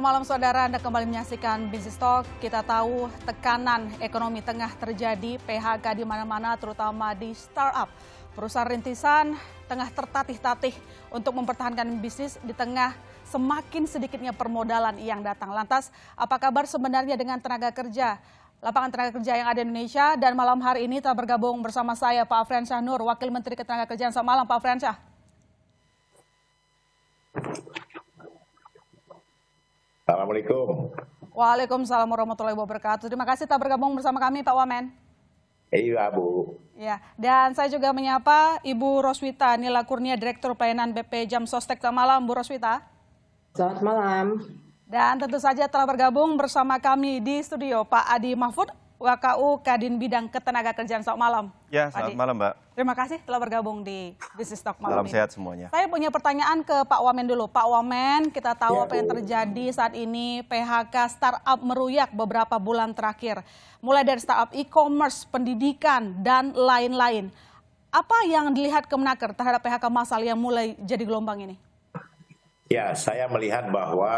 Selamat malam saudara, Anda kembali menyaksikan Business Talk. Kita tahu tekanan ekonomi tengah terjadi, PHK di mana-mana terutama di startup. Perusahaan rintisan tengah tertatih-tatih untuk mempertahankan bisnis di tengah semakin sedikitnya permodalan yang datang. Lantas, apa kabar sebenarnya dengan tenaga kerja? lapangan tenaga kerja yang ada di Indonesia dan malam hari ini telah bergabung bersama saya Pak Afriansyah Nur, Wakil Menteri Ketenagakerjaan. Selamat malam Pak Afriansyah. Assalamualaikum. Waalaikumsalam warahmatullahi wabarakatuh. Terima kasih telah bergabung bersama kami Pak Wamen. Iya Bu. Ya, dan saya juga menyapa Ibu Roswita Nila Kurnia, Direktur Pelayanan BP Jam Sostek. Selamat malam Bu Roswita. Selamat malam. Dan tentu saja telah bergabung bersama kami di studio Pak Adi Mahfud, WKU Kadin Bidang Ketenaga Kerjaan. Selamat malam. Ya, selamat Adi. malam Mbak. Terima kasih telah bergabung di Business Talk malam Salam ini. sehat semuanya. Saya punya pertanyaan ke Pak Wamen dulu. Pak Wamen, kita tahu ya. apa yang terjadi saat ini. PHK startup meruyak beberapa bulan terakhir. Mulai dari startup e-commerce, pendidikan, dan lain-lain. Apa yang dilihat Kemenaker terhadap PHK masal yang mulai jadi gelombang ini? Ya, saya melihat bahwa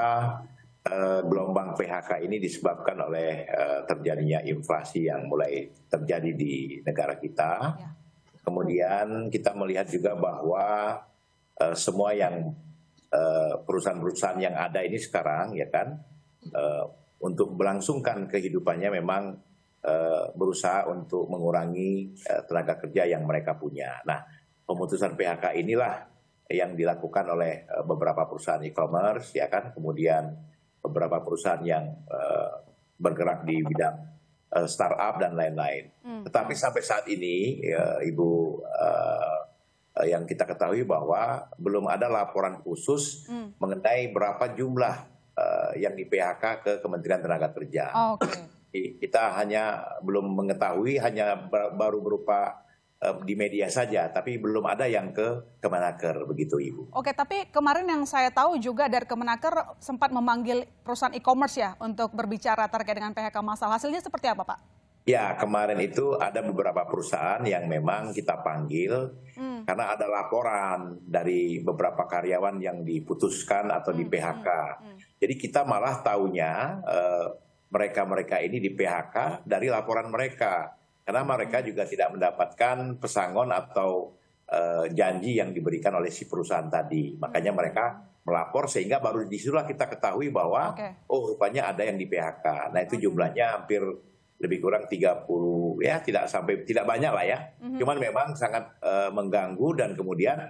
Eh, gelombang PHK ini disebabkan oleh eh, terjadinya inflasi yang mulai terjadi di negara kita. Ya. Kemudian kita melihat juga bahwa eh, semua yang perusahaan-perusahaan yang ada ini sekarang ya kan untuk melangsungkan kehidupannya memang berusaha untuk mengurangi tenaga kerja yang mereka punya. Nah, pemutusan PHK inilah yang dilakukan oleh beberapa perusahaan e-commerce ya kan, kemudian beberapa perusahaan yang uh, bergerak di bidang uh, startup dan lain-lain. Hmm. Tetapi sampai saat ini, ya, Ibu, uh, yang kita ketahui bahwa belum ada laporan khusus hmm. mengenai berapa jumlah uh, yang di PHK ke Kementerian Tenaga Kerja. Oh, okay. Kita hanya belum mengetahui, hanya baru berupa Eh, di media saja, tapi belum ada yang ke Kemenaker begitu Ibu. Oke, tapi kemarin yang saya tahu juga dari Kemenaker sempat memanggil perusahaan e-commerce ya untuk berbicara terkait dengan PHK massal. Hasilnya seperti apa Pak? Ya, kemarin itu ada beberapa perusahaan yang memang kita panggil hmm. karena ada laporan dari beberapa karyawan yang diputuskan atau di hmm, PHK. Hmm, hmm. Jadi kita malah taunya eh, mereka-mereka uh, mereka -mereka ini di PHK dari laporan mereka karena mereka juga tidak mendapatkan pesangon atau eh, janji yang diberikan oleh si perusahaan tadi. Makanya mereka melapor sehingga baru disitulah kita ketahui bahwa okay. oh rupanya ada yang di PHK. Nah itu jumlahnya hampir lebih kurang 30 ya tidak sampai tidak banyak lah ya. Mm-hmm. Cuman memang sangat uh, mengganggu dan kemudian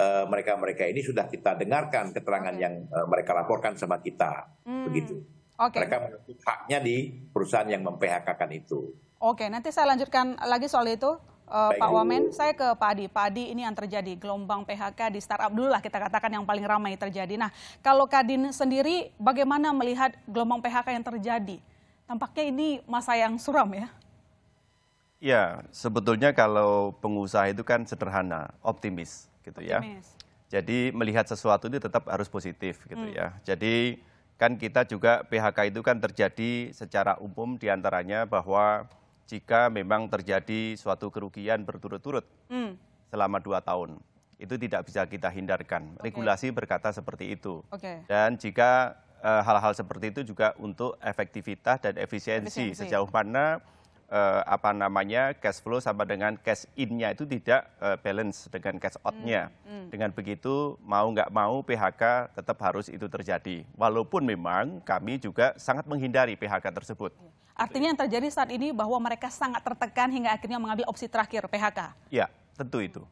eh, mereka-mereka uh, ini sudah kita dengarkan keterangan okay. yang uh, mereka laporkan sama kita. Mm. Begitu. Okay. Mereka menuntut haknya di perusahaan yang mem-PHK-kan itu. Oke, nanti saya lanjutkan lagi soal itu. Uh, Pak Wamen, saya ke Pak Adi. Pak Adi, ini yang terjadi gelombang PHK di startup dulu lah kita katakan yang paling ramai terjadi. Nah, kalau Kadin sendiri bagaimana melihat gelombang PHK yang terjadi? Tampaknya ini masa yang suram ya? Ya, sebetulnya kalau pengusaha itu kan sederhana, optimis gitu ya. optimis. ya. Jadi melihat sesuatu itu tetap harus positif gitu hmm. ya. Jadi kan kita juga PHK itu kan terjadi secara umum diantaranya bahwa jika memang terjadi suatu kerugian berturut-turut hmm. selama dua tahun. Itu tidak bisa kita hindarkan. Okay. Regulasi berkata seperti itu. Okay. Dan jika eh, hal-hal e, seperti itu juga untuk efektivitas dan efisiensi, efisiensi. sejauh mana e, apa namanya cash flow sama dengan cash in-nya itu tidak e, balance dengan cash hmm, out-nya. Hmm. Hmm. Dengan begitu mau nggak mau PHK tetap harus itu terjadi. Walaupun memang kami juga sangat menghindari PHK tersebut. Iya. Artinya yang terjadi saat ini bahwa mereka sangat tertekan hingga akhirnya mengambil opsi terakhir PHK. Ya, tentu itu.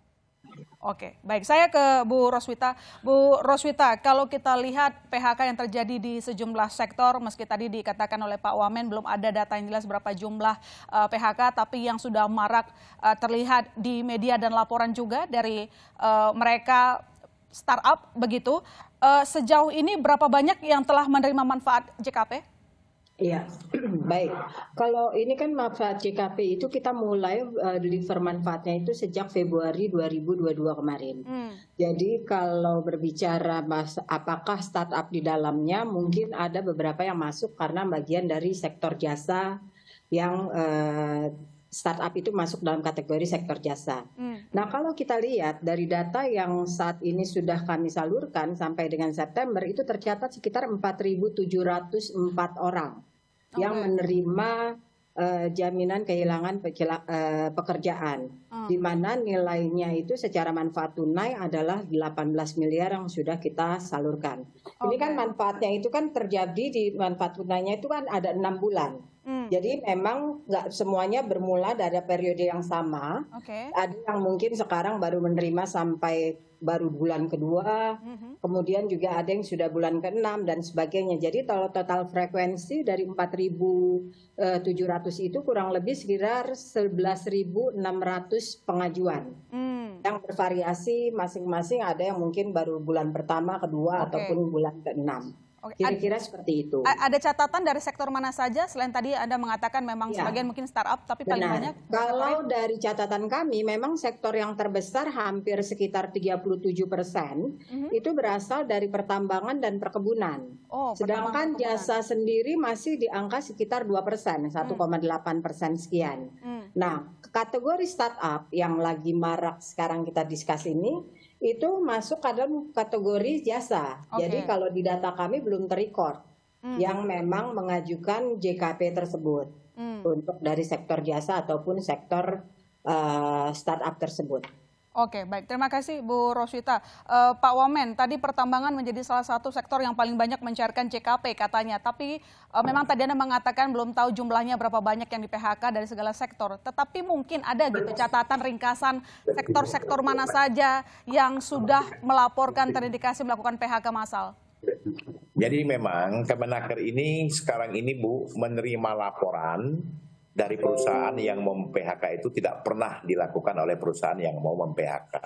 Oke, baik. Saya ke Bu Roswita. Bu Roswita, kalau kita lihat PHK yang terjadi di sejumlah sektor, meski tadi dikatakan oleh Pak Wamen belum ada data yang jelas berapa jumlah uh, eh, PHK, tapi yang sudah marak uh, terlihat di media dan laporan juga dari uh, mereka startup begitu. Uh, sejauh ini berapa banyak yang telah menerima manfaat JKP? Iya, baik. Kalau ini kan manfaat JKP itu kita mulai uh, deliver manfaatnya itu sejak Februari 2022 kemarin. Hmm. Jadi kalau berbicara mas, apakah startup di dalamnya mungkin ada beberapa yang masuk karena bagian dari sektor jasa yang uh, startup itu masuk dalam kategori sektor jasa. Hmm. Nah, kalau kita lihat dari data yang saat ini sudah kami salurkan sampai dengan September itu tercatat sekitar 4.704 orang oh, yang menerima uh, jaminan kehilangan pekila, uh, pekerjaan, hmm. di mana nilainya itu secara manfaat tunai adalah 18 miliar yang sudah kita salurkan. Okay. Ini kan manfaatnya itu kan terjadi di manfaat tunainya itu kan ada enam bulan. Hmm. Jadi memang nggak semuanya bermula dari periode yang sama. Okay. Ada yang mungkin sekarang baru menerima sampai baru bulan kedua, mm-hmm. kemudian juga ada yang sudah bulan keenam dan sebagainya. Jadi kalau total frekuensi dari 4.700 eh, itu kurang lebih sekitar 11.600 pengajuan. Mm. Yang bervariasi masing-masing ada yang mungkin baru bulan pertama, kedua okay. ataupun bulan keenam. Oke. Kira-kira seperti itu. Ada catatan dari sektor mana saja selain tadi Anda mengatakan memang ya. sebagian mungkin startup tapi Benar. paling banyak? Kalau dari catatan kami memang sektor yang terbesar hampir sekitar 37 persen mm -hmm. itu berasal dari pertambangan dan perkebunan. Oh, Sedangkan perkebunan. jasa sendiri masih di angka sekitar 2 persen, 1,8 hmm. persen sekian. Mm. Nah, kategori startup yang lagi marak sekarang kita diskus ini itu masuk ke dalam kategori jasa. Okay. Jadi kalau di data kami belum terrecord mm. yang memang mengajukan JKP tersebut mm. untuk dari sektor jasa ataupun sektor uh, startup tersebut. Oke, baik. Terima kasih Bu Roswita. Uh, eh, Pak Wamen, tadi pertambangan menjadi salah satu sektor yang paling banyak mencairkan CKP katanya. Tapi uh, memang tadi Anda mengatakan belum tahu jumlahnya berapa banyak yang di PHK dari segala sektor. Tetapi mungkin ada gitu catatan ringkasan sektor-sektor mana saja yang sudah melaporkan terindikasi melakukan PHK massal. Jadi memang Kemenaker ini sekarang ini Bu menerima laporan dari perusahaan yang mem-PHK itu tidak pernah dilakukan oleh perusahaan yang mau mem-PHK.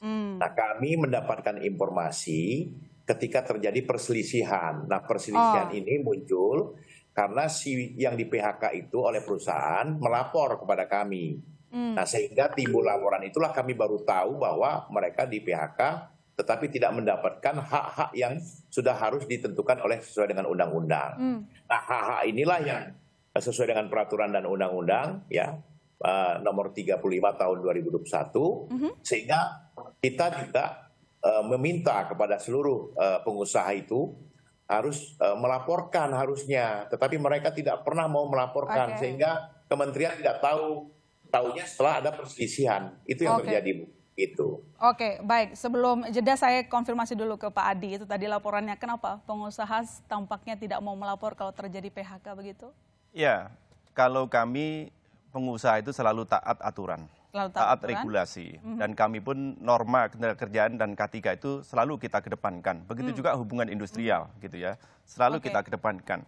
Hmm. Nah, kami mendapatkan informasi ketika terjadi perselisihan. Nah, perselisihan oh. ini muncul karena si yang di PHK itu oleh perusahaan melapor kepada kami. Hmm. Nah, sehingga timbul laporan itulah kami baru tahu bahwa mereka di PHK tetapi tidak mendapatkan hak-hak yang sudah harus ditentukan oleh sesuai dengan undang-undang. Hmm. Nah, hak-hak inilah yang sesuai dengan peraturan dan undang-undang ya eh, tiga nomor 35 tahun 2021 mm -hmm. sehingga kita juga eh, meminta kepada seluruh eh, pengusaha itu harus melaporkan harusnya tetapi mereka tidak pernah mau melaporkan okay. sehingga kementerian tidak tahu tahunya setelah ada perselisihan itu yang okay. terjadi itu. Oke, baik. Sebelum jeda saya konfirmasi dulu ke Pak Adi itu tadi laporannya kenapa pengusaha tampaknya tidak mau melapor kalau terjadi PHK begitu? Ya, kalau kami pengusaha itu selalu taat aturan, selalu taat, taat aturan. regulasi, mm -hmm. dan kami pun norma kerjaan dan K3 itu selalu kita kedepankan. Begitu mm. juga hubungan industrial, mm. gitu ya, selalu okay. kita kedepankan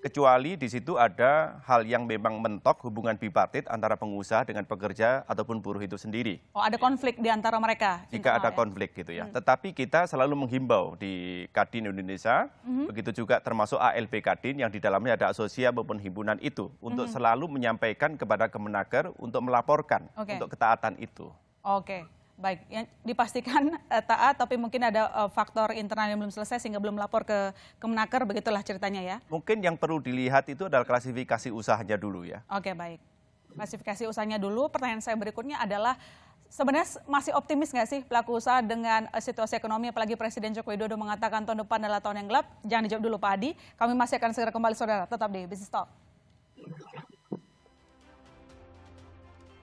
kecuali di situ ada hal yang memang mentok hubungan bipartit antara pengusaha dengan pekerja ataupun buruh itu sendiri. Oh, ada konflik di antara mereka. Jika ada ya? konflik gitu ya. Hmm. Tetapi kita selalu menghimbau di Kadin Indonesia, hmm. begitu juga termasuk ALP Kadin yang di dalamnya ada asosiasi maupun himpunan itu untuk hmm. selalu menyampaikan kepada Kemenaker untuk melaporkan okay. untuk ketaatan itu. Oke. Okay. Baik, yang dipastikan uh, taat, tapi mungkin ada uh, faktor internal yang belum selesai sehingga belum lapor ke Kemenaker, begitulah ceritanya ya. Mungkin yang perlu dilihat itu adalah klasifikasi usahanya dulu ya. Oke, baik. Klasifikasi usahanya dulu. Pertanyaan saya berikutnya adalah sebenarnya masih optimis nggak sih pelaku usaha dengan eh, situasi ekonomi apalagi Presiden Joko Widodo mengatakan tahun depan adalah tahun yang gelap? Jangan dijawab dulu Pak Adi, kami masih akan segera kembali saudara, tetap di Business Talk.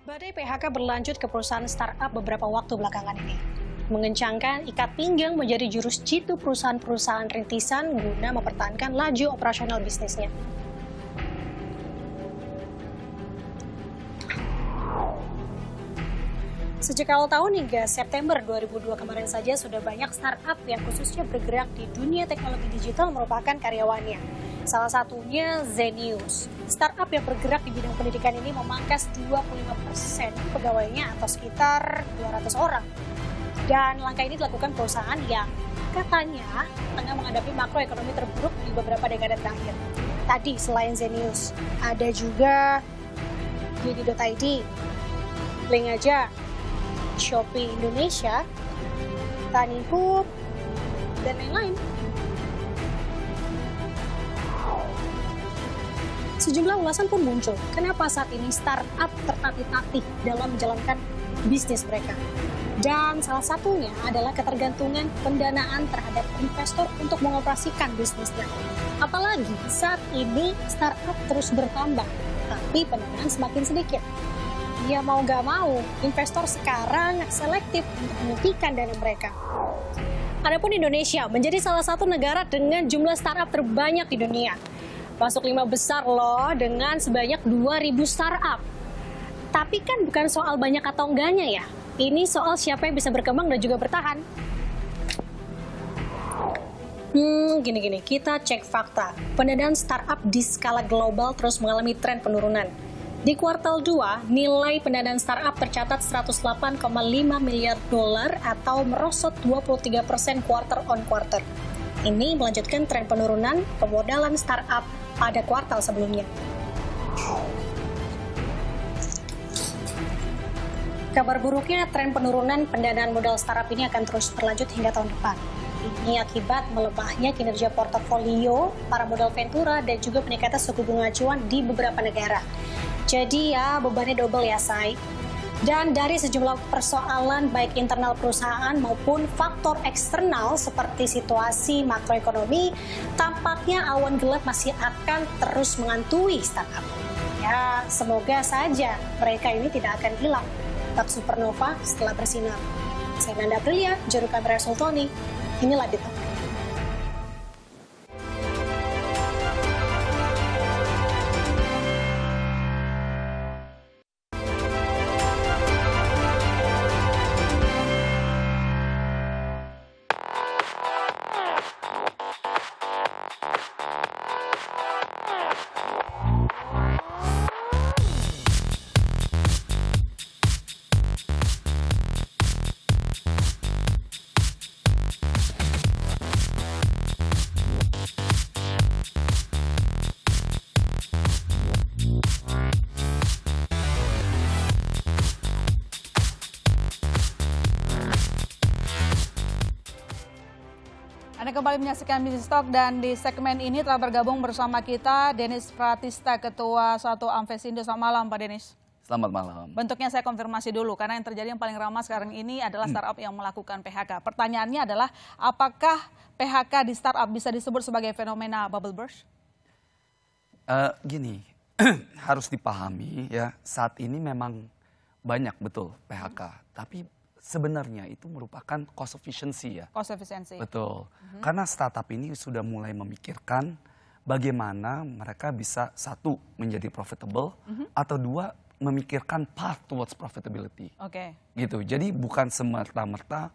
Badai PHK berlanjut ke perusahaan startup beberapa waktu belakangan ini. Mengencangkan ikat pinggang menjadi jurus jitu perusahaan-perusahaan rintisan guna mempertahankan laju operasional bisnisnya. Sejak awal tahun hingga September 2002 kemarin saja sudah banyak startup yang khususnya bergerak di dunia teknologi digital merupakan karyawannya. Salah satunya Zenius. Startup yang bergerak di bidang pendidikan ini memangkas 25% pegawainya atau sekitar 200 orang. Dan langkah ini dilakukan perusahaan yang katanya tengah menghadapi makroekonomi terburuk di beberapa dekade terakhir. Tadi selain Zenius, ada juga Gidi.id, Link aja, Shopee Indonesia, Tanihub, dan lain-lain. Sejumlah ulasan pun muncul, kenapa saat ini startup tertatih-tatih dalam menjalankan bisnis mereka. Dan salah satunya adalah ketergantungan pendanaan terhadap investor untuk mengoperasikan bisnisnya. Apalagi saat ini startup terus bertambah, tapi pendanaan semakin sedikit ya mau gak mau, investor sekarang selektif untuk menghentikan dana mereka. Adapun Indonesia menjadi salah satu negara dengan jumlah startup terbanyak di dunia. Masuk lima besar loh dengan sebanyak 2.000 startup. Tapi kan bukan soal banyak atau enggaknya ya. Ini soal siapa yang bisa berkembang dan juga bertahan. Hmm, gini-gini, kita cek fakta. Pendanaan startup di skala global terus mengalami tren penurunan di kuartal 2, nilai pendanaan startup tercatat 108,5 miliar dolar atau merosot 23 persen quarter on quarter. Ini melanjutkan tren penurunan pemodalan startup pada kuartal sebelumnya. Kabar buruknya, tren penurunan pendanaan modal startup ini akan terus berlanjut hingga tahun depan. Ini akibat melemahnya kinerja portofolio para modal ventura dan juga peningkatan suku bunga acuan di beberapa negara. Jadi ya bebannya double ya, Say. Dan dari sejumlah persoalan baik internal perusahaan maupun faktor eksternal seperti situasi makroekonomi, tampaknya awan gelap masih akan terus mengantui startup. Ya, semoga saja mereka ini tidak akan hilang. Tetap supernova setelah bersinar. Saya Nanda Prilia, juru kamera Sultoni. Inilah Detox. kembali menyaksikan Business talk dan di segmen ini telah bergabung bersama kita Denis Pratista, Ketua Satu Amves Selamat malam Pak Denis. Selamat malam. Bentuknya saya konfirmasi dulu karena yang terjadi yang paling ramah sekarang ini adalah hmm. startup yang melakukan PHK. Pertanyaannya adalah apakah PHK di startup bisa disebut sebagai fenomena bubble burst? Uh, gini, harus dipahami ya saat ini memang banyak betul PHK, tapi sebenarnya itu merupakan cost efficiency ya. Cost efficiency. Betul. Mm -hmm. Karena startup ini sudah mulai memikirkan bagaimana mereka bisa satu menjadi profitable mm -hmm. atau dua memikirkan path towards profitability. Oke. Okay. Gitu. Jadi bukan semerta-merta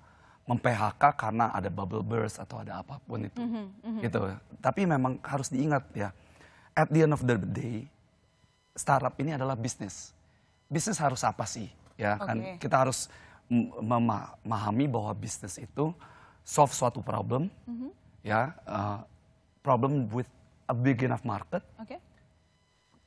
mem-PHK karena ada bubble burst atau ada apapun itu. Mm -hmm. Mm -hmm. Gitu. Tapi memang harus diingat ya, at the end of the day startup ini adalah bisnis. Bisnis harus apa sih? Ya okay. kan kita harus memahami bahwa bisnis itu solve suatu problem, mm -hmm. ya uh, problem with a big enough market, okay.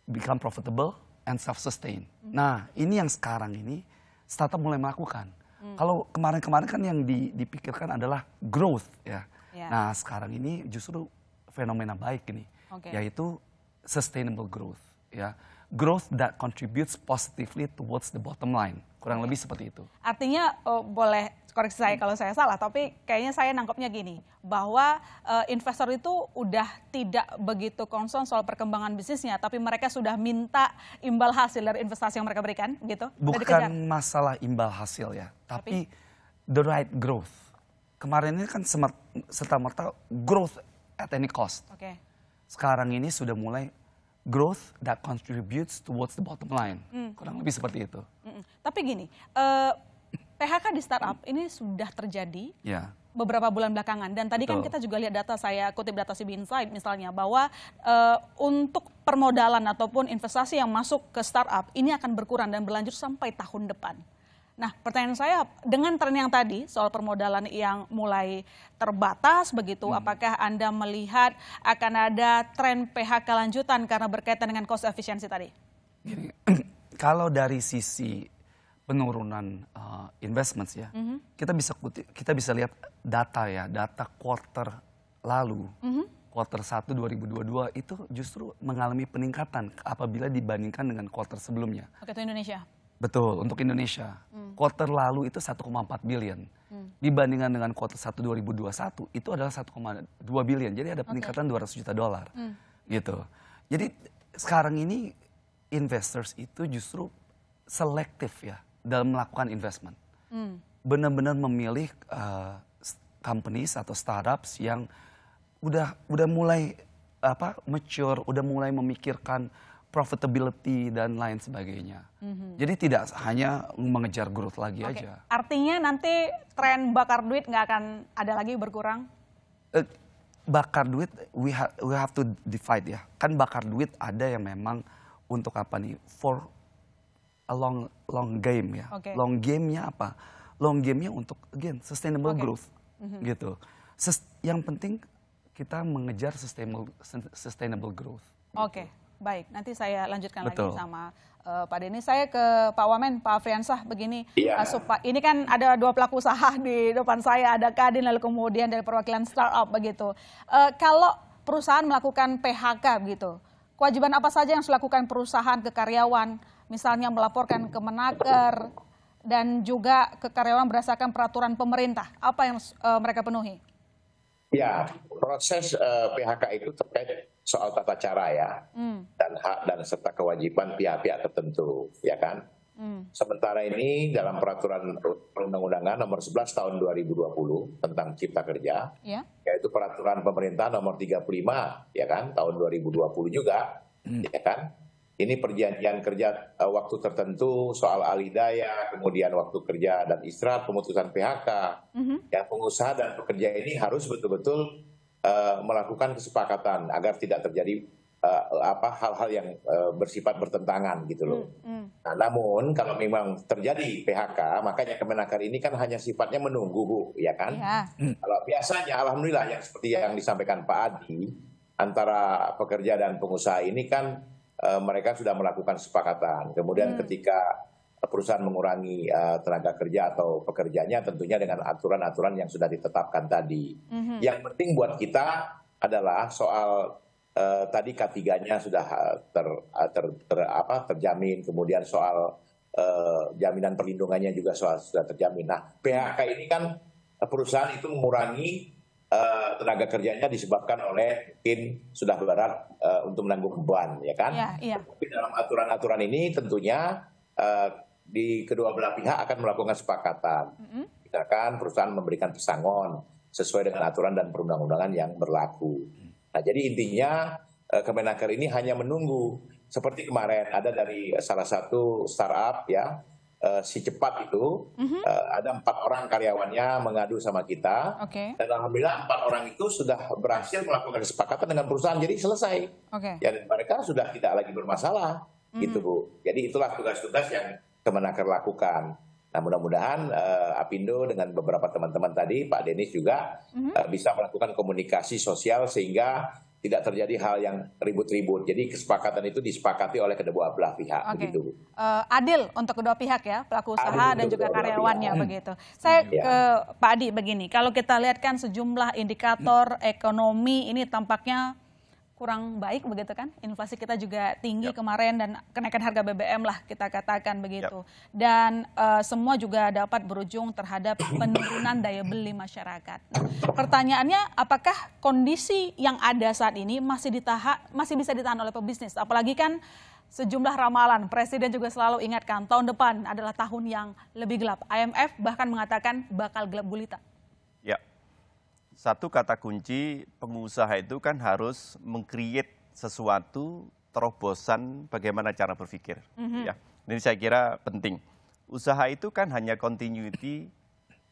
become profitable and self-sustain. Mm -hmm. Nah ini yang sekarang ini startup mulai melakukan. Mm. Kalau kemarin-kemarin kan yang dipikirkan adalah growth ya. Yeah. Nah sekarang ini justru fenomena baik ini, okay. yaitu sustainable growth ya, growth that contributes positively towards the bottom line. Kurang lebih seperti itu. Artinya oh, boleh koreksi saya kalau saya salah, tapi kayaknya saya nangkepnya gini, bahwa uh, investor itu udah tidak begitu concern soal perkembangan bisnisnya, tapi mereka sudah minta imbal hasil dari investasi yang mereka berikan, gitu? Bukan masalah imbal hasil ya, tapi, tapi the right growth. Kemarin ini kan serta merta growth at any cost. Okay. Sekarang ini sudah mulai growth that contributes towards the bottom line. Mm. Kurang lebih seperti itu. Tapi gini, uh, eh, PHK di startup ini sudah terjadi. Ya beberapa bulan belakangan dan tadi kan Betul. kan kita juga lihat data saya kutip data CB Insight misalnya bahwa uh, untuk permodalan ataupun investasi yang masuk ke startup ini akan berkurang dan berlanjut sampai tahun depan. Nah, pertanyaan saya dengan tren yang tadi soal permodalan yang mulai terbatas begitu, hmm. apakah Anda melihat akan ada tren PHK lanjutan karena berkaitan dengan cost efficiency tadi? Gini, kalau dari sisi penurunan uh, investments ya. Mm -hmm. Kita bisa kita bisa lihat data ya, data quarter lalu. Mm -hmm. Quarter 1 2022 itu justru mengalami peningkatan apabila dibandingkan dengan quarter sebelumnya. Oke, itu Indonesia. Betul, untuk Indonesia. Mm. Quarter lalu itu 1,4 billion. Mm. Dibandingkan dengan quarter 1 2021 itu adalah 1,2 billion. Jadi ada peningkatan okay. 200 juta dolar. Mm. Gitu. Jadi sekarang ini investors itu justru selektif ya dalam melakukan investment. Hmm. Benar-benar memilih uh, companies atau startups yang udah udah mulai apa mature, udah mulai memikirkan profitability dan lain sebagainya. Mm-hmm. Jadi tidak hanya mengejar growth lagi okay. aja. Artinya nanti tren bakar duit nggak akan ada lagi berkurang? Uh, bakar duit we, ha- we have to divide ya. Kan bakar duit ada yang memang untuk apa nih? For a long long game ya. Okay. Long game-nya apa? Long game-nya untuk again sustainable okay. growth mm-hmm. gitu. Sus yang penting kita mengejar sustainable sustainable growth. Oke, okay. baik. Nanti saya lanjutkan Betul. lagi sama uh, Pak Denny. Saya ke Pak Wamen, Pak Afriansah begini. Yeah. Iya. Uh, supa, ini kan ada dua pelaku usaha di depan saya, ada Kadin lalu kemudian dari perwakilan startup begitu. Uh, kalau perusahaan melakukan PHK gitu, kewajiban apa saja yang dilakukan perusahaan ke karyawan? misalnya melaporkan ke menaker dan juga ke karyawan berdasarkan peraturan pemerintah. Apa yang uh, mereka penuhi? Ya, proses uh, eh, PHK itu terkait soal tata cara ya, Hmm. dan hak dan serta kewajiban pihak-pihak tertentu, ya kan? Hmm. Sementara ini dalam peraturan perundang-undangan nomor 11 tahun 2020 tentang cipta kerja, yeah. yaitu peraturan pemerintah nomor 35, ya kan, tahun 2020 juga, hmm. ya kan? ini perjanjian kerja uh, waktu tertentu soal alih daya, kemudian waktu kerja dan istirahat, pemutusan PHK. Mm-hmm. Ya pengusaha dan pekerja ini harus betul-betul uh, melakukan kesepakatan agar tidak terjadi uh, apa hal-hal yang uh, bersifat bertentangan gitu loh. Mm-hmm. Nah, namun kalau memang terjadi PHK, makanya Kemenaker ini kan hanya sifatnya menunggu, Bu, ya kan? Yeah. Hmm. Kalau biasanya alhamdulillah yang seperti yang disampaikan Pak Adi antara pekerja dan pengusaha ini kan Eh, mereka sudah melakukan kesepakatan. Kemudian hmm. ketika perusahaan mengurangi uh, tenaga kerja atau pekerjanya tentunya dengan aturan-aturan yang sudah ditetapkan tadi. hmm Yang penting buat kita adalah soal uh, tadi K3-nya sudah ter, ter, ter apa terjamin, kemudian soal uh, jaminan perlindungannya juga soal, sudah terjamin. Nah, PHK ini kan perusahaan itu mengurangi Eh, tenaga kerjanya disebabkan oleh mungkin sudah berat uh, eh, untuk menanggung beban, ya kan? Ya, ya. Tapi dalam aturan-aturan ini tentunya uh, di kedua belah pihak akan melakukan kesepakatan. Mm -hmm. Misalkan perusahaan memberikan pesangon sesuai dengan aturan dan perundang-undangan yang berlaku. Nah, jadi intinya uh, Kemenaker ini hanya menunggu seperti kemarin ada dari salah satu startup ya uh, si cepat itu mm-hmm. uh, ada empat orang karyawannya mengadu sama kita okay. dan alhamdulillah empat orang itu sudah berhasil melakukan kesepakatan dengan perusahaan jadi selesai okay. Ya, jadi mereka sudah tidak lagi bermasalah mm-hmm. gitu bu jadi itulah tugas-tugas yang kemenaker lakukan nah mudah-mudahan uh, Apindo dengan beberapa teman-teman tadi Pak Denis juga mm-hmm. uh, bisa melakukan komunikasi sosial sehingga tidak terjadi hal yang ribut-ribut. Jadi kesepakatan itu disepakati oleh kedua belah pihak. Okay. Begitu. Uh, adil untuk kedua pihak ya, pelaku usaha adil dan juga karyawannya pihak. Hmm. begitu. Saya hmm. ke Pak Adi begini, kalau kita lihat kan sejumlah indikator hmm. ekonomi ini tampaknya kurang baik begitu kan. Inflasi kita juga tinggi yep. kemarin dan kenaikan harga BBM lah kita katakan begitu. Yep. Dan uh, semua juga dapat berujung terhadap penurunan daya beli masyarakat. Nah, pertanyaannya apakah kondisi yang ada saat ini masih ditahan masih bisa ditahan oleh pebisnis? Apalagi kan sejumlah ramalan presiden juga selalu ingatkan tahun depan adalah tahun yang lebih gelap. IMF bahkan mengatakan bakal gelap gulita. Satu kata kunci pengusaha itu kan harus mengkreat sesuatu terobosan bagaimana cara berpikir. Mm -hmm. ya. Ini saya kira penting. Usaha itu kan hanya continuity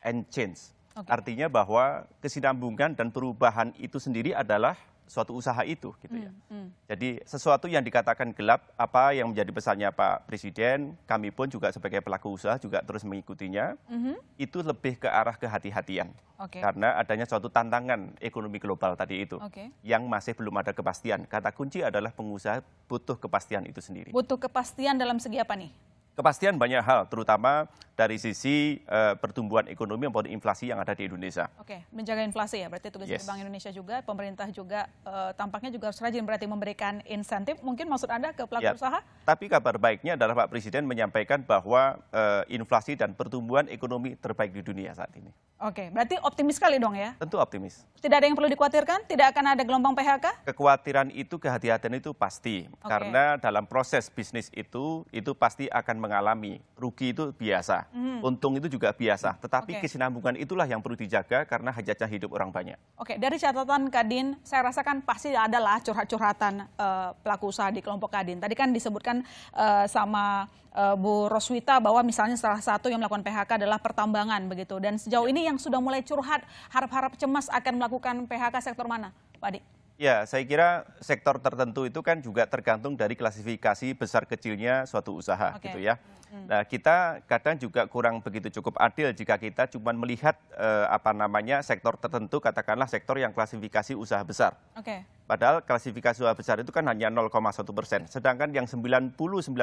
and change. Okay. Artinya bahwa kesinambungan dan perubahan itu sendiri adalah suatu usaha itu gitu ya. Mm, mm. Jadi sesuatu yang dikatakan gelap apa yang menjadi pesannya Pak Presiden, kami pun juga sebagai pelaku usaha juga terus mengikutinya. -hmm. Itu lebih ke arah kehati-hatian. Okay. Karena adanya suatu tantangan ekonomi global tadi itu okay. yang masih belum ada kepastian. Kata kunci adalah pengusaha butuh kepastian itu sendiri. Butuh kepastian dalam segi apa nih? Kepastian banyak hal, terutama dari sisi uh, pertumbuhan ekonomi maupun inflasi yang ada di Indonesia. Oke, menjaga inflasi ya, berarti tugas yes. Bank Indonesia juga, pemerintah juga uh, tampaknya juga harus rajin berarti memberikan insentif. Mungkin maksud Anda ke pelaku ya, usaha? Tapi kabar baiknya adalah Pak Presiden menyampaikan bahwa uh, inflasi dan pertumbuhan ekonomi terbaik di dunia saat ini. Oke, berarti optimis sekali dong ya? Tentu optimis. Tidak ada yang perlu dikhawatirkan? Tidak akan ada gelombang PHK? Kekhawatiran itu, kehati-hatian itu pasti. Okay. Karena dalam proses bisnis itu, itu pasti akan mengalami. Rugi itu biasa hmm. untung itu juga biasa. Tetapi okay. kesinambungan itulah yang perlu dijaga karena hajatnya hidup orang banyak. Oke, okay. dari catatan Kadin, saya rasakan pasti adalah curhat-curhatan uh, pelaku usaha di kelompok Kadin. Tadi kan disebutkan uh, sama uh, Bu Roswita bahwa misalnya salah satu yang melakukan PHK adalah pertambangan begitu. Dan sejauh ini yang sudah mulai curhat, harap-harap cemas akan melakukan PHK sektor mana, Pak Adi? Ya, saya kira sektor tertentu itu kan juga tergantung dari klasifikasi besar kecilnya suatu usaha okay. gitu ya. Hmm. Nah, kita kadang juga kurang begitu cukup adil jika kita cuma melihat eh, apa namanya sektor tertentu, katakanlah sektor yang klasifikasi usaha besar. Oke. Okay. Padahal klasifikasi usaha besar itu kan hanya 0,1 persen. Sedangkan yang 99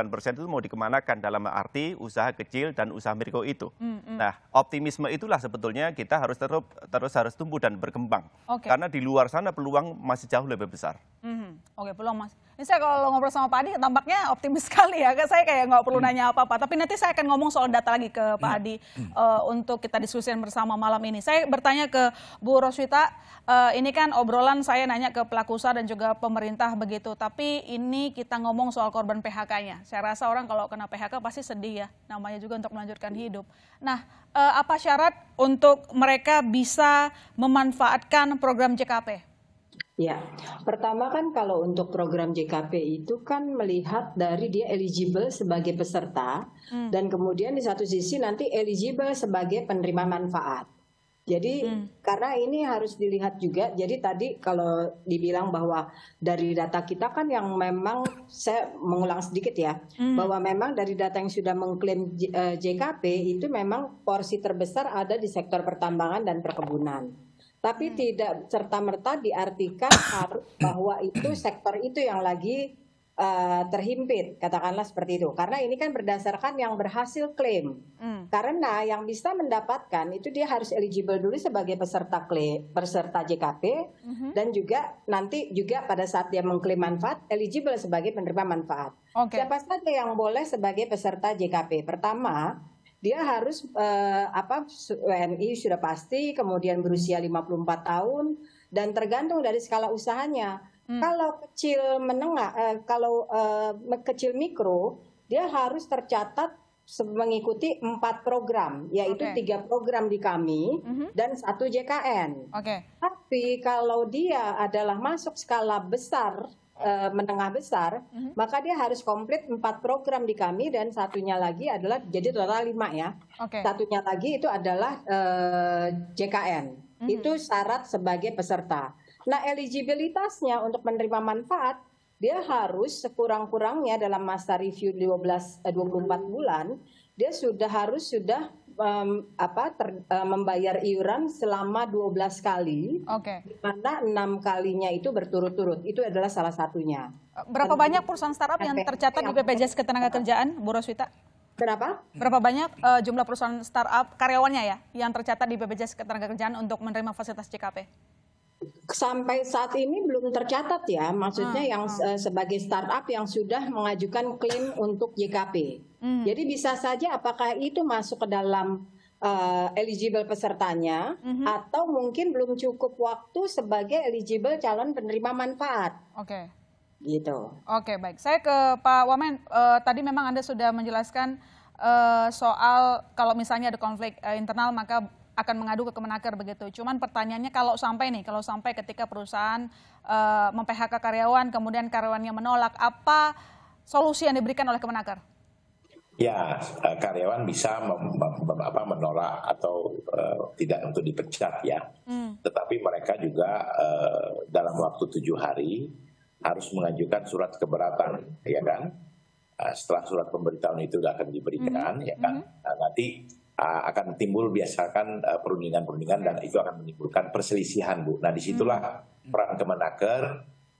persen itu mau dikemanakan dalam arti usaha kecil dan usaha mikro itu. Mm -hmm. Nah, optimisme itulah sebetulnya kita harus terus, terus harus tumbuh dan berkembang. Okay. Karena di luar sana peluang masih jauh lebih besar. Mm -hmm. Oke, okay, peluang masih. Ini saya kalau ngobrol sama Pak Adi, tampaknya optimis sekali ya. Saya kayak nggak perlu mm. nanya apa-apa tapi nanti saya akan ngomong soal data lagi ke Pak iya. Adi hmm. uh, eh, untuk kita diskusikan bersama malam ini. Saya bertanya ke Bu Roswita, uh, ini kan obrolan saya nanya ke pelaku usaha dan juga pemerintah begitu. Tapi ini kita ngomong soal korban PHK-nya. Saya rasa orang kalau kena PHK pasti sedih ya. Namanya juga untuk melanjutkan hidup. Nah, uh, apa syarat untuk mereka bisa memanfaatkan program JKP? Ya, pertama kan kalau untuk program JKP itu kan melihat dari dia eligible sebagai peserta hmm. dan kemudian di satu sisi nanti eligible sebagai penerima manfaat. Jadi hmm. karena ini harus dilihat juga. Jadi tadi kalau dibilang bahwa dari data kita kan yang memang saya mengulang sedikit ya hmm. bahwa memang dari data yang sudah mengklaim JKP eh, itu memang porsi terbesar ada di sektor pertambangan dan perkebunan tapi hmm. tidak serta merta diartikan harus bahwa itu hmm. sektor itu yang lagi uh, terhimpit katakanlah seperti itu karena ini kan berdasarkan yang berhasil klaim hmm. karena yang bisa mendapatkan itu dia harus eligible dulu sebagai peserta klaim peserta JKP hmm dan juga nanti juga pada saat dia mengklaim manfaat eligible sebagai penerima manfaat okay. siapa saja yang boleh sebagai peserta JKP pertama dia harus eh, apa WNI sudah pasti kemudian berusia 54 tahun dan tergantung dari skala usahanya. Hmm. Kalau kecil menengah eh, kalau eh, kecil mikro dia harus tercatat mengikuti empat program, yaitu okay. tiga program di kami mm -hmm. dan satu JKN. Okay. Tapi kalau dia adalah masuk skala besar, Eh, menengah besar, uh mhm. -huh. maka dia harus komplit empat program di kami dan satunya lagi adalah jadi total lima ya. Okay. Satunya lagi itu adalah uh, eh, JKN. Uh mhm. -huh. Itu syarat sebagai peserta. Nah, eligibilitasnya untuk menerima manfaat dia harus sekurang-kurangnya dalam masa review 12 eh, 24 bulan, dia sudah harus sudah ter, uh, membayar iuran selama 12 kali. Oke. Okay. Di mana 6 kalinya itu berturut-turut. Itu adalah salah satunya. Berapa Tentu, banyak perusahaan startup yang tercatat di BPJS Ketenagakerjaan, Bu Roswita? Kenapa? Berapa banyak uh, jumlah perusahaan startup karyawannya ya yang tercatat di BPJS Ketenagakerjaan untuk menerima fasilitas CKP? Sampai saat ini belum tercatat ya, maksudnya ah, yang ah. Eh, sebagai startup yang sudah mengajukan klaim untuk JKP. Hmm. Jadi bisa saja apakah itu masuk ke dalam uh, eligible pesertanya -hmm. atau mungkin belum cukup waktu sebagai eligible calon penerima manfaat. Oke. Okay. Gitu. Oke, baik. Saya ke Pak Wamen. Uh, tadi memang Anda sudah menjelaskan uh, soal kalau misalnya ada konflik uh, internal maka akan mengadu ke Kemenaker begitu. Cuman pertanyaannya kalau sampai nih, kalau sampai ketika perusahaan mem PHK karyawan, kemudian karyawannya menolak, apa solusi yang diberikan oleh Kemenaker? Ya, eh, karyawan bisa menolak atau eh, tidak untuk dipecat ya. Hmm. Tetapi mereka juga eh, dalam waktu tujuh hari harus mengajukan surat keberatan, ya kan? setelah surat pemberitahuan itu akan diberikan, hmm. ya kan? Hmm. Nah, nanti akan timbul biasakan perundingan-perundingan dan itu akan menimbulkan perselisihan, Bu. Nah, disitulah hmm. peran Kemenaker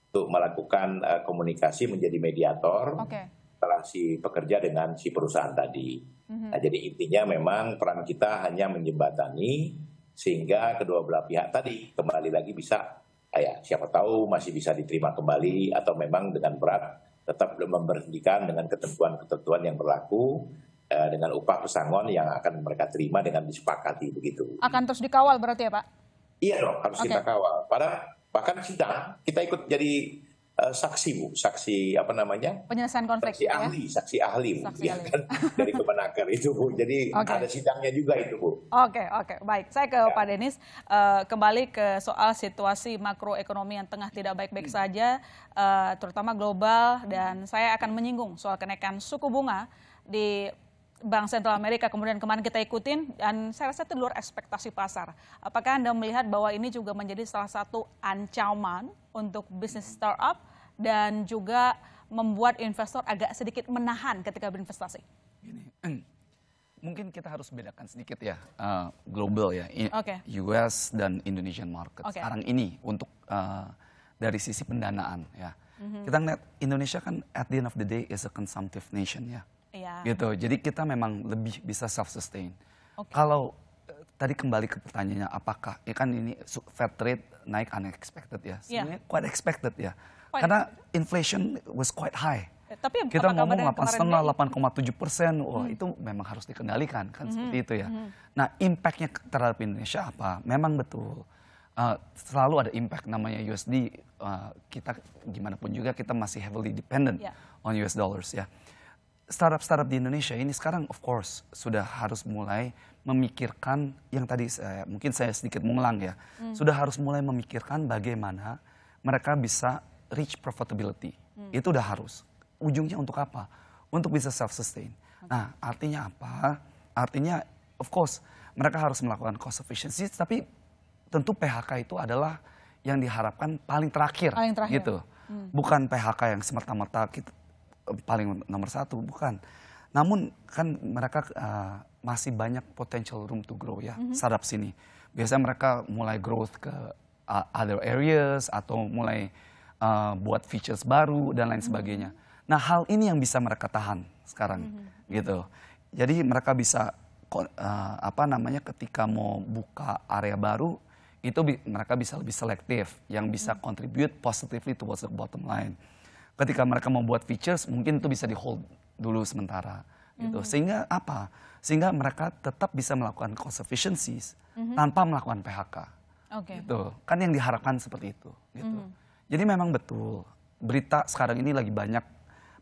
untuk melakukan komunikasi menjadi mediator. Okay antara si pekerja dengan si perusahaan tadi. Mhm. Nah, jadi intinya memang peran kita hanya menjembatani sehingga kedua belah pihak tadi kembali lagi bisa, ya siapa tahu masih bisa diterima kembali atau memang dengan berat tetap belum memberhentikan dengan ketentuan-ketentuan yang berlaku eh, dengan upah pesangon yang akan mereka terima dengan disepakati begitu. Akan terus dikawal berarti ya Pak? Iya dong, harus okay. kita kawal. Padahal bahkan sidang kita ikut jadi Eh, saksi bu, saksi apa namanya? Penyelesaian konflik. Saksi ya? ahli, saksi ahli bu, saksi ya ahli. kan dari kemenaker itu bu. Jadi okay. ada sidangnya juga itu bu. Oke okay, oke okay. baik. Saya ke ya. Pak Denis uh, kembali ke soal situasi makroekonomi yang tengah tidak baik-baik hmm. saja, uh, terutama global dan saya akan menyinggung soal kenaikan suku bunga di Bank Sentral Amerika kemudian kemarin kita ikutin dan saya rasa itu luar ekspektasi pasar. Apakah Anda melihat bahwa ini juga menjadi salah satu ancaman untuk bisnis startup dan juga membuat investor agak sedikit menahan ketika berinvestasi? Gini, mungkin kita harus bedakan sedikit ya uh, global ya okay. US dan Indonesian market okay. sekarang ini untuk uh, dari sisi pendanaan ya mm-hmm. kita ngeliat Indonesia kan at the end of the day is a consumptive nation ya yeah. gitu jadi kita memang lebih bisa self sustain okay. kalau uh, tadi kembali ke pertanyaannya apakah ya kan ini fat rate naik unexpected ya iya. sebenarnya yeah. quite expected ya karena inflation was quite high. Eh, tapi kita ngomong 8,5, 8,7 persen, wah hmm. itu memang harus dikendalikan kan hmm. seperti itu ya. Hmm. Nah impactnya terhadap Indonesia apa? Memang betul uh, selalu ada impact namanya USD. Uh, eh, kita gimana pun juga kita masih heavily dependent yeah. on US dollars ya. Startup-startup di Indonesia ini sekarang of course sudah harus mulai memikirkan yang tadi saya, mungkin saya sedikit mengulang ya, hmm. sudah harus mulai memikirkan bagaimana mereka bisa reach profitability. Hmm. Itu udah harus. Ujungnya untuk apa? Untuk bisa self sustain. Okay. Nah, artinya apa? Artinya of course mereka harus melakukan cost efficiency tapi tentu PHK itu adalah yang diharapkan paling terakhir, paling terakhir. gitu. Hmm. Bukan PHK yang semerta-merta kita eh, paling nomor satu, bukan. Namun kan mereka uh, masih banyak potential room to grow ya mm -hmm. sini. Biasanya mereka mulai growth ke uh, other areas atau mulai uh, buat features baru dan lain hmm. sebagainya. Nah hal ini yang bisa mereka tahan sekarang mm -hmm. gitu. Jadi mereka bisa uh, apa namanya ketika mau buka area baru itu bi mereka bisa lebih selektif yang bisa hmm. contribute positively towards the bottom line. Ketika mereka mau buat features mungkin itu bisa di hold dulu sementara gitu. Mm -hmm. Sehingga apa? Sehingga mereka tetap bisa melakukan cost efficiencies mm -hmm. tanpa melakukan PHK. Okay. Gitu. Kan yang diharapkan seperti itu gitu. Mm -hmm. Jadi memang betul berita sekarang ini lagi banyak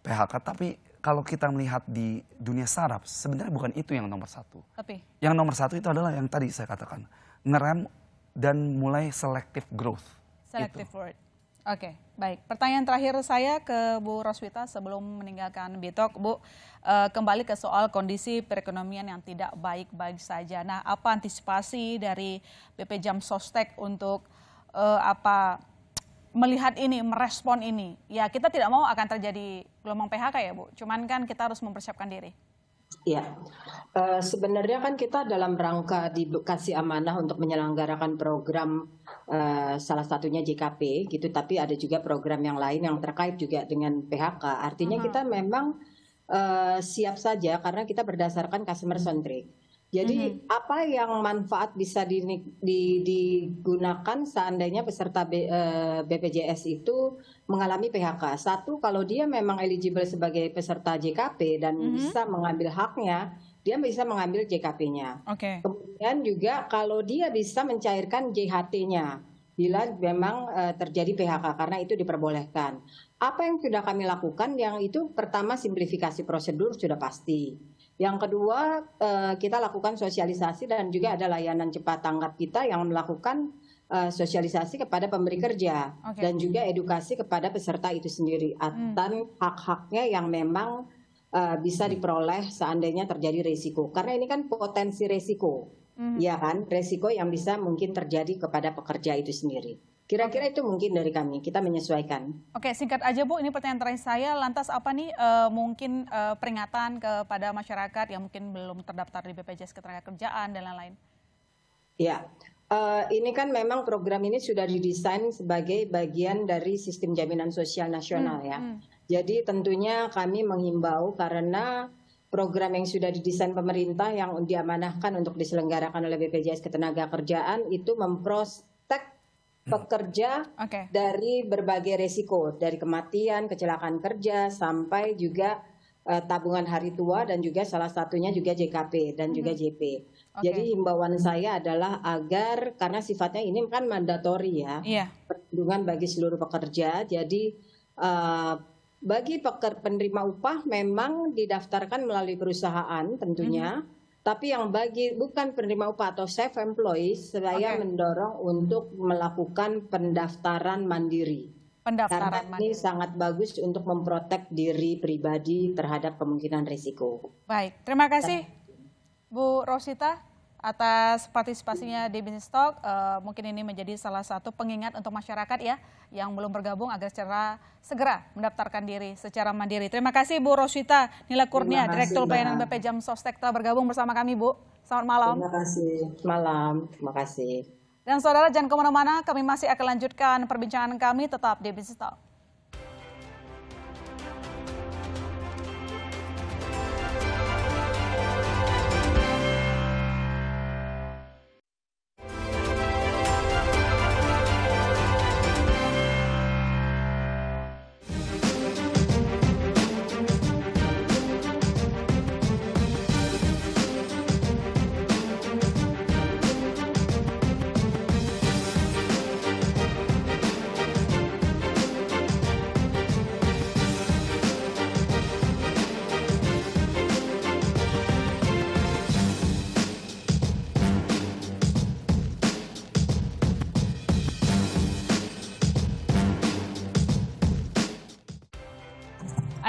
PHK, tapi kalau kita melihat di dunia saraf sebenarnya bukan itu yang nomor satu. Tapi yang nomor satu itu adalah yang tadi saya katakan ngerem dan mulai selective growth. Selective growth. Oke, baik. Pertanyaan terakhir saya ke Bu Roswita sebelum meninggalkan Bitok. Bu, eh, kembali ke soal kondisi perekonomian yang tidak baik-baik saja. Nah, apa antisipasi dari BP Jam Sostek untuk eh, apa melihat ini, merespon ini. Ya kita tidak mau akan terjadi gelombang PHK ya Bu, cuman kan kita harus mempersiapkan diri. Ya, sebenarnya kan kita dalam rangka dikasih amanah untuk menyelenggarakan program eh, salah satunya JKP gitu, tapi ada juga program yang lain yang terkait juga dengan PHK. Artinya mm-hmm. kita memang eh, siap saja karena kita berdasarkan customer centric. Jadi mm-hmm. apa yang manfaat bisa di, di, digunakan seandainya peserta B, e, eh, BPJS itu mengalami PHK? Satu, kalau dia memang eligible sebagai peserta JKP dan mm-hmm. bisa mengambil haknya, dia bisa mengambil JKP-nya. Okay. Kemudian juga kalau dia bisa mencairkan JHT-nya bila memang e, terjadi PHK karena itu diperbolehkan. Apa yang sudah kami lakukan? Yang itu pertama simplifikasi prosedur sudah pasti. Yang kedua, eh, kita lakukan sosialisasi dan juga ada layanan cepat tanggap kita yang melakukan eh, sosialisasi kepada pemberi kerja okay. dan juga edukasi kepada peserta itu sendiri atas hmm. hak-haknya yang memang eh, bisa hmm. diperoleh seandainya terjadi resiko. Karena ini kan potensi resiko, hmm. ya kan? Resiko yang bisa mungkin terjadi kepada pekerja itu sendiri. Kira-kira itu mungkin dari kami, kita menyesuaikan. Oke, singkat aja Bu, ini pertanyaan terakhir saya. Lantas apa nih e, mungkin e, peringatan kepada masyarakat yang mungkin belum terdaftar di BPJS Ketenagakerjaan dan lain-lain? Ya, e, ini kan memang program ini sudah didesain sebagai bagian dari sistem jaminan sosial nasional hmm, ya. Hmm. Jadi tentunya kami menghimbau karena program yang sudah didesain pemerintah yang diamanahkan untuk diselenggarakan oleh BPJS Ketenagakerjaan itu memprostek Hmm. pekerja okay. dari berbagai resiko dari kematian, kecelakaan kerja sampai juga uh, tabungan hari tua dan juga salah satunya juga JKP dan mm -hmm. juga JP. Okay. Jadi himbauan saya adalah agar karena sifatnya ini kan mandatori ya. Yeah. Perlindungan bagi seluruh pekerja. Jadi uh, bagi peker penerima upah memang didaftarkan melalui perusahaan tentunya. Mm -hmm tapi yang bagi bukan penerima upah atau self employee saya okay. mendorong untuk melakukan pendaftaran mandiri. Pendaftaran Karena mandiri. ini sangat bagus untuk memprotek diri pribadi terhadap kemungkinan risiko. Baik, terima kasih Bu Rosita atas partisipasinya di Business talk. Uh, mungkin ini menjadi salah satu pengingat untuk masyarakat ya yang belum bergabung agar secara segera mendaftarkan diri secara mandiri. Terima kasih Bu Roswita Nila Kurnia, Direktur Pelayanan BP Jam telah bergabung bersama kami Bu. Selamat malam. Terima kasih. Malam. Terima kasih. Dan saudara jangan kemana-mana, kami masih akan lanjutkan perbincangan kami tetap di Business Talk.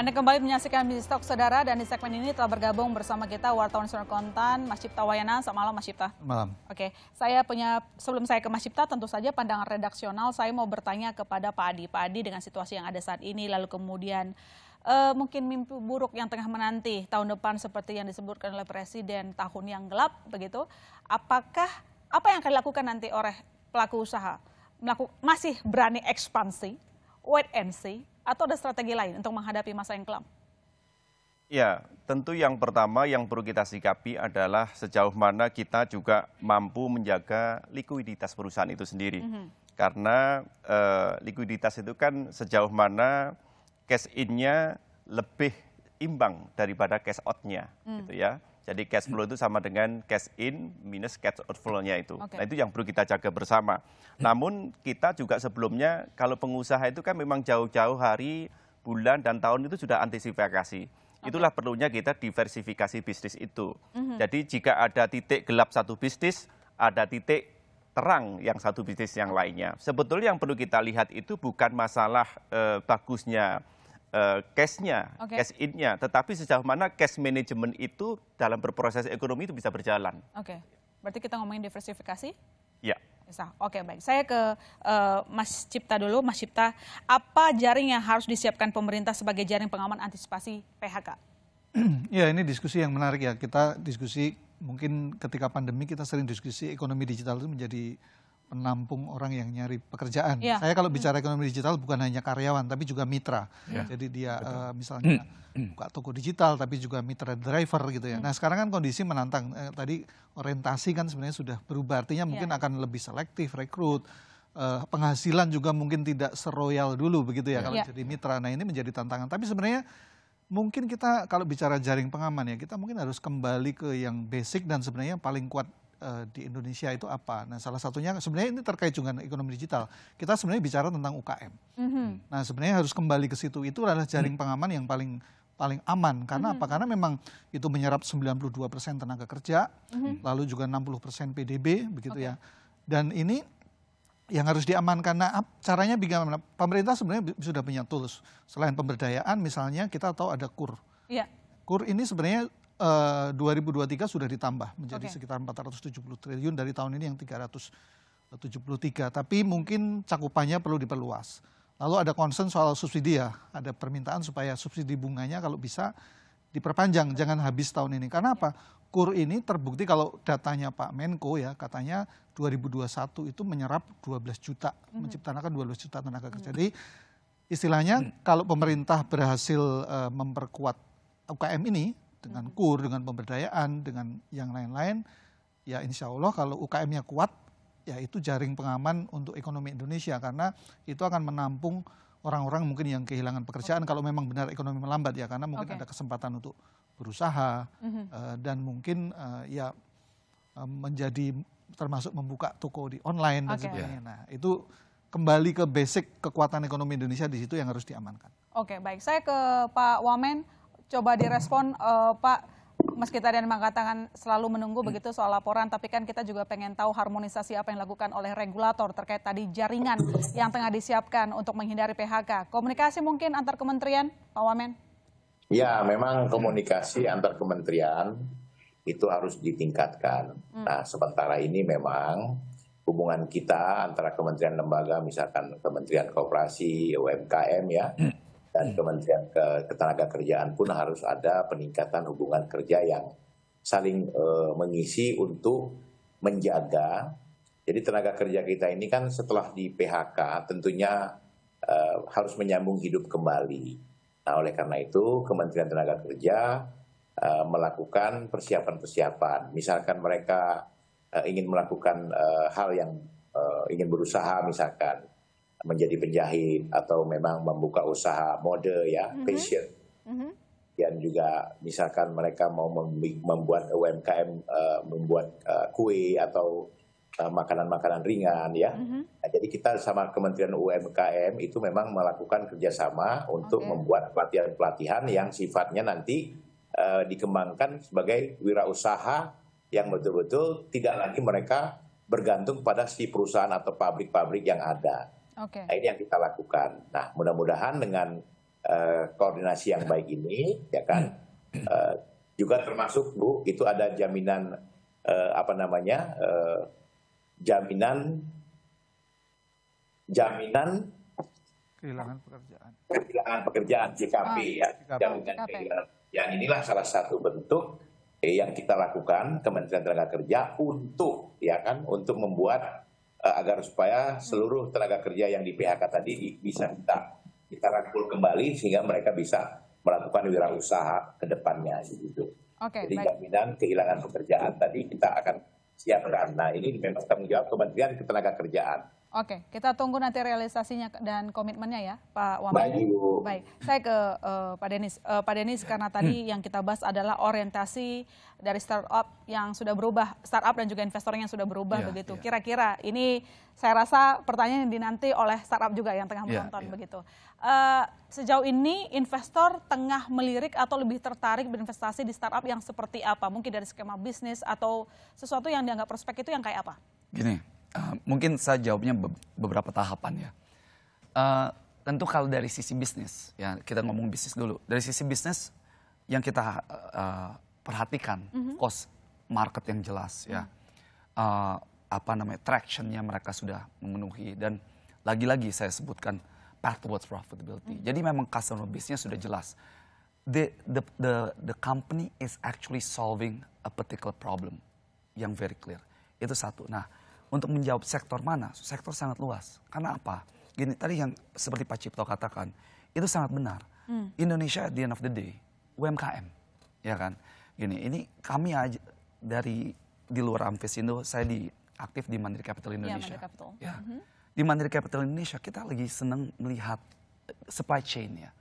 Anda kembali menyaksikan Bisnis Talk Saudara dan di segmen ini telah bergabung bersama kita wartawan Surat Kontan, Mas Cipta Wayana. Selamat malam Mas Cipta. Malam. Oke, saya punya sebelum saya ke Mas Cipta tentu saja pandangan redaksional saya mau bertanya kepada Pak Adi. Pak Adi dengan situasi yang ada saat ini lalu kemudian uh, mungkin mimpi buruk yang tengah menanti tahun depan seperti yang disebutkan oleh Presiden tahun yang gelap begitu. Apakah apa yang akan dilakukan nanti oleh pelaku usaha? Melaku, masih berani ekspansi, wait and see, atau ada strategi lain untuk menghadapi masa yang kelam? Ya, tentu yang pertama yang perlu kita sikapi adalah sejauh mana kita juga mampu menjaga likuiditas perusahaan itu sendiri. Mm -hmm. Karena eh, likuiditas itu kan sejauh mana cash in-nya lebih imbang daripada cash out-nya, mm. gitu ya. Jadi cash flow itu sama dengan cash in minus cash outflow-nya itu. Okay. Nah itu yang perlu kita jaga bersama. Namun kita juga sebelumnya kalau pengusaha itu kan memang jauh-jauh hari, bulan dan tahun itu sudah antisipasi. Itulah okay. perlunya kita diversifikasi bisnis itu. Mm -hmm. Jadi jika ada titik gelap satu bisnis, ada titik terang yang satu bisnis yang lainnya. Sebetulnya yang perlu kita lihat itu bukan masalah eh, bagusnya Eh, cashnya, okay. cash in-nya. Tetapi sejauh mana cash management itu dalam berproses ekonomi itu bisa berjalan. Oke, okay. berarti kita ngomongin diversifikasi? Ya. Bisa. Oke okay, baik, saya ke uh, Mas Cipta dulu. Mas Cipta, apa jaring yang harus disiapkan pemerintah sebagai jaring pengaman antisipasi PHK? ya ini diskusi yang menarik ya. Kita diskusi mungkin ketika pandemi kita sering diskusi ekonomi digital itu menjadi penampung orang yang nyari pekerjaan. Ya. Saya kalau hmm. bicara ekonomi digital bukan hanya karyawan tapi juga mitra. Ya. Jadi dia uh, misalnya hmm. Hmm. buka toko digital tapi juga mitra driver gitu ya. Nah, sekarang kan kondisi menantang. Eh, tadi orientasi kan sebenarnya sudah berubah. Artinya mungkin ya. akan lebih selektif rekrut. Uh, penghasilan juga mungkin tidak seroyal dulu begitu ya ya. kalau ya. jadi mitra. Nah, ini menjadi tantangan. Tapi sebenarnya mungkin kita kalau bicara jaring pengaman ya kita mungkin harus kembali ke yang basic dan sebenarnya yang paling kuat Eh, di Indonesia itu apa. Nah, salah satunya sebenarnya ini terkait dengan ekonomi digital. Kita sebenarnya bicara tentang UKM. Mm -hmm. Nah, sebenarnya harus kembali ke situ. Itu adalah jaring mm. pengaman yang paling paling aman karena mm -hmm. apa? Mm-hmm. Karena memang itu menyerap 92% persen tenaga kerja, mm -hmm. lalu juga 60% persen PDB begitu okay. ya. Dan ini yang harus diamankan. Nah, caranya bagaimana? Pemerintah sebenarnya sudah punya tools. Selain pemberdayaan, misalnya kita tahu ada KUR. Yeah. KUR ini sebenarnya 2023 eh, sudah ditambah menjadi okay. sekitar 470 triliun dari tahun ini yang 373. Tapi mungkin cakupannya perlu diperluas. Lalu ada concern soal subsidi ya, ada permintaan supaya subsidi bunganya kalau bisa diperpanjang, jangan habis tahun ini. Karena apa? KUR ini terbukti kalau datanya Pak Menko ya, katanya 2021 itu menyerap 12 juta, mm -hmm. menciptakan 12 juta tenaga kerja. Mm -hmm. Jadi istilahnya mm -hmm. kalau pemerintah berhasil uh, memperkuat UKM ini, dengan kur, dengan pemberdayaan, dengan yang lain-lain, ya insya Allah kalau UKM-nya kuat, ya itu jaring pengaman untuk ekonomi Indonesia karena itu akan menampung orang-orang mungkin yang kehilangan pekerjaan okay. kalau memang benar ekonomi melambat ya karena mungkin okay. ada kesempatan untuk berusaha mm-hmm. uh, dan mungkin uh, ya eh, menjadi termasuk membuka toko di online dan sebagainya. Nah itu kembali ke basic kekuatan ekonomi Indonesia di situ yang harus diamankan. Oke okay, baik saya ke Pak Wamen coba direspon uh, Pak meski tadi Anda mengatakan selalu menunggu begitu soal laporan, tapi kan kita juga pengen tahu harmonisasi apa yang dilakukan oleh regulator terkait tadi jaringan yang tengah disiapkan untuk menghindari PHK. Komunikasi mungkin antar kementerian, Pak Wamen? Ya, memang komunikasi antar kementerian itu harus ditingkatkan. Hmm. Nah, sementara ini memang hubungan kita antara kementerian lembaga, misalkan Kementerian Kooperasi UMKM ya, hmm dan hmm. Kementerian Ketenaga Kerjaan pun harus ada peningkatan hubungan kerja yang saling uh, mengisi untuk menjaga. Jadi tenaga kerja kita ini kan setelah di PHK tentunya uh, harus menyambung hidup kembali. Nah oleh karena itu Kementerian Tenaga Kerja uh, melakukan persiapan-persiapan. Misalkan mereka uh, ingin melakukan uh, hal yang uh, ingin berusaha misalkan menjadi penjahit atau memang membuka usaha mode ya, mm -hmm. fashion. Mm -hmm. Dan juga misalkan mereka mau membuat UMKM uh, eh, membuat uh, kue atau eh, makanan-makanan uh, ringan ya. Mm -hmm. nah, jadi kita sama Kementerian UMKM itu memang melakukan kerjasama untuk okay. membuat pelatihan-pelatihan yang sifatnya nanti uh, dikembangkan sebagai wirausaha yang betul-betul tidak lagi mereka bergantung pada si perusahaan atau pabrik-pabrik yang ada nah ini yang kita lakukan nah mudah-mudahan dengan uh, koordinasi yang baik ini ya kan uh, juga termasuk bu itu ada jaminan uh, apa namanya uh, jaminan jaminan kehilangan pekerjaan kehilangan pekerjaan JKP ah, ya JKP. jaminan JKP. kehilangan ya inilah salah satu bentuk yang kita lakukan Kementerian Tenaga Kerja untuk ya kan untuk membuat Eh, agar supaya seluruh tenaga kerja yang di PHK tadi bisa kita kita rangkul kembali sehingga mereka bisa melakukan wirausaha ke depannya gitu. Okay, Jadi baik. jaminan kehilangan pekerjaan tadi kita akan siapkan. Nah ini memang tanggung jawab Kementerian Ketenaga Kerjaan. Oke, kita tunggu nanti realisasinya dan komitmennya ya, Pak Wamen. Baik, Baik, saya ke uh, Pak Denis. Uh, Pak Denis, karena tadi hmm. yang kita bahas adalah orientasi dari startup yang sudah berubah, startup dan juga investor yang sudah berubah ya, begitu. Iya. Kira-kira ya. ini saya rasa pertanyaan yang dinanti oleh startup juga yang tengah iya, menonton ya, ya. begitu. Uh, sejauh ini investor tengah melirik atau lebih tertarik berinvestasi di startup yang seperti apa? Mungkin dari skema bisnis atau sesuatu yang dianggap prospek itu yang kayak apa? Gini Ah, mungkin saya jawabnya beberapa tahapan ya. Uh, tentu kalau dari sisi bisnis ya kita ngomong bisnis dulu. Dari sisi bisnis yang kita uh, perhatikan, mm -hmm. cost market yang jelas ya. Uh, apa namanya tractionnya mereka sudah memenuhi dan lagi-lagi saya sebutkan path towards profitability. Mm -hmm. Jadi memang customer base-nya sudah jelas. The, the the the company is actually solving a particular problem yang very clear. Itu satu. Nah, untuk menjawab sektor mana, sektor sangat luas. Karena apa? Gini, tadi yang seperti Pak Cipto katakan, itu sangat benar. Hmm. Indonesia at the end of the day, UMKM. Ya kan? Gini, ini kami aja dari di luar Indo, saya di aktif di Mandiri Capital iya, Indonesia. Ya, Mandiri Capital. Ya. Mm -hmm. Di Mandiri Capital Indonesia kita lagi senang melihat eh, supply chain ya.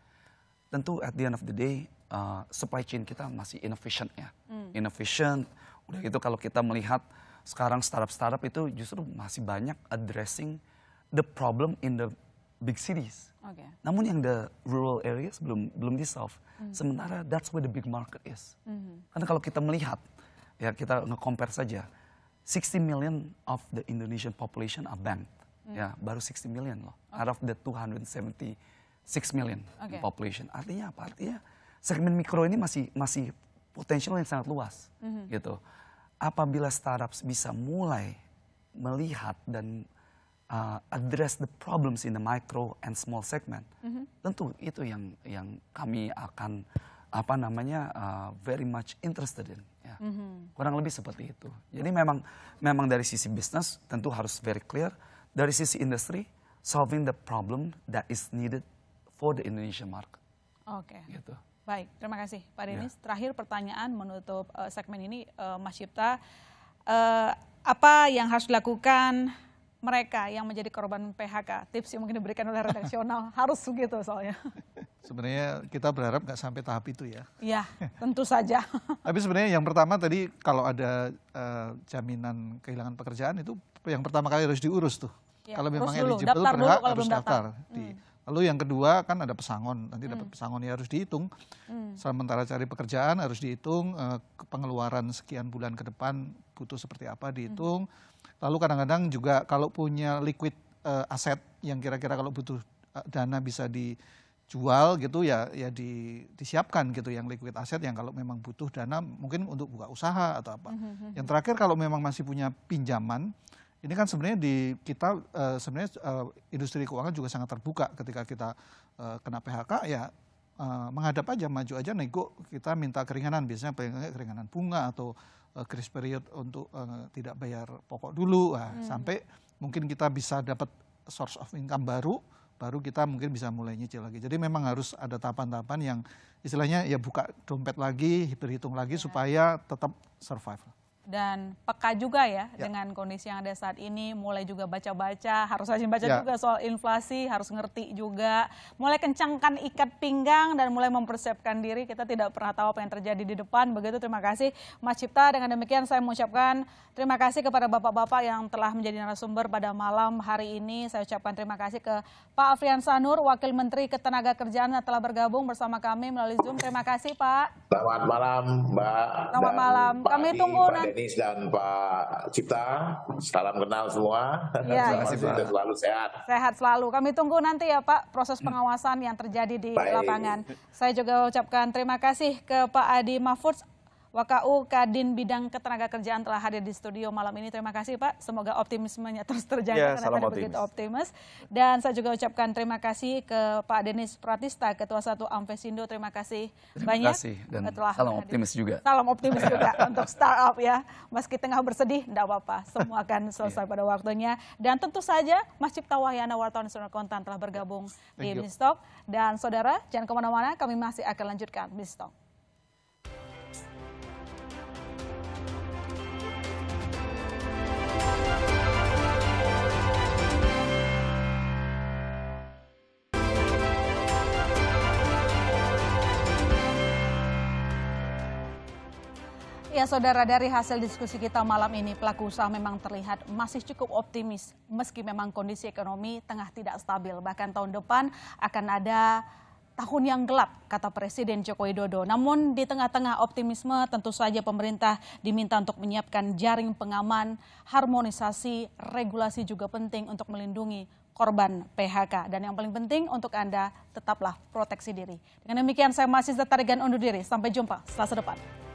Tentu at the end of the day uh, supply chain kita masih inefficient ya. hmm. Inefficient. Udah gitu kalau kita melihat sekarang startup-startup itu justru masih banyak addressing the problem in the big cities. Okay. Namun yang the rural areas belum belum di solve. Mm -hmm. Sementara that's where the big market is. Mm -hmm. Karena kalau kita melihat ya kita nge-compare saja 60 million of the Indonesian population are banked. Mm. Ya, baru 60 million loh. Okay. Out of the 276 million okay. population. Artinya apa? Artinya segmen mikro ini masih masih potensial yang sangat luas mm -hmm. gitu apabila startups bisa mulai melihat dan uh, address the problems in the micro and small segment, mm -hmm. tentu itu yang yang kami akan apa namanya uh, very much interested in. Ya. Mm -hmm. Kurang lebih seperti itu. Jadi memang memang dari sisi bisnis tentu harus very clear. Dari sisi industri solving the problem that is needed for the Indonesia market. Oke. Okay. Gitu. Baik, terima kasih Pak ya. Denis. Ya. Terakhir pertanyaan menutup uh, segmen ini, uh, Mas Cipta. Uh, eh, apa yang harus dilakukan mereka yang menjadi korban PHK? Tips yang mungkin diberikan oleh redaksional harus begitu soalnya. Sebenarnya kita berharap nggak sampai tahap itu ya. Ya, tentu saja. Tapi sebenarnya yang pertama tadi kalau ada uh, jaminan kehilangan pekerjaan itu yang pertama kali harus diurus tuh. Ya, kalau memang eligible daftar kalau harus belum daftar. daftar. Hmm. Lalu yang kedua kan ada pesangon, nanti hmm. dapat pesangon ya harus dihitung. Hmm. Sementara cari pekerjaan harus dihitung eh, pengeluaran sekian bulan ke depan butuh seperti apa dihitung. Hmm. Lalu kadang-kadang juga kalau punya liquid eh, aset yang kira-kira kalau butuh eh, dana bisa dijual gitu ya ya di, disiapkan gitu yang liquid aset yang kalau memang butuh dana mungkin untuk buka usaha atau apa. Hmm, hmm, hmm, yang terakhir kalau memang masih punya pinjaman ini kan sebenarnya di kita uh, sebenarnya uh, industri keuangan juga sangat terbuka ketika kita uh, kena PHK ya uh, menghadap aja maju aja nego kita minta keringanan biasanya keringanan bunga atau uh, period untuk uh, tidak bayar pokok dulu nah, hmm. sampai mungkin kita bisa dapat source of income baru baru kita mungkin bisa mulai nyicil lagi. Jadi memang harus ada tahapan-tahapan yang istilahnya ya buka dompet lagi, berhitung lagi ya. supaya tetap survive dan peka juga ya, ya dengan kondisi yang ada saat ini. Mulai juga baca-baca, harus rajin baca ya. juga soal inflasi, harus ngerti juga. Mulai kencangkan ikat pinggang dan mulai mempersiapkan diri. Kita tidak pernah tahu apa yang terjadi di depan. Begitu terima kasih Mas Cipta. Dengan demikian saya mengucapkan terima kasih kepada bapak-bapak yang telah menjadi narasumber pada malam hari ini. Saya ucapkan terima kasih ke Pak Afrian Sanur, Wakil Menteri ketenaga kerjaan yang telah bergabung bersama kami melalui Zoom. Terima kasih Pak. Selamat malam Mbak. Selamat malam. Kami tunggu nanti Denis dan Pak Cipta. Salam kenal semua. Ya, Terima kasih sudah selalu sehat. Sehat selalu. Kami tunggu nanti ya Pak proses hmm. pengawasan yang terjadi di Baik. lapangan. Saya juga ucapkan terima kasih ke Pak Adi Mahfudz Wakau Kadin Bidang ketenaga kerjaan telah hadir di studio malam ini. Terima kasih Pak. Semoga optimismenya terus terjaga ya, karena tadi kan begitu optimis. Dan saya juga ucapkan terima kasih ke Pak Denis Pratista, Ketua Satu Amvesindo. Terima kasih terima banyak. Terima kasih dan eh, telah salam hadir. optimis juga. Salam optimis juga untuk startup ya. Meski tengah bersedih, tidak apa-apa. Semua akan selesai iya. pada waktunya. Dan tentu saja Mas Cipta Wahyana Wartawan Nasional Kontan telah bergabung iya. Thank di Mistok. Dan saudara, jangan kemana-mana, kami masih akan lanjutkan Mistok. Ya saudara, dari hasil diskusi kita malam ini, pelaku usaha memang terlihat masih cukup optimis. Meski memang kondisi ekonomi tengah tidak stabil, bahkan tahun depan akan ada tahun yang gelap, kata Presiden Joko Widodo. Namun di tengah-tengah optimisme, tentu saja pemerintah diminta untuk menyiapkan jaring pengaman, harmonisasi, regulasi juga penting untuk melindungi korban PHK. Dan yang paling penting untuk Anda, tetaplah proteksi diri. Dengan demikian, saya masih tertarikan undur diri. Sampai jumpa selasa depan.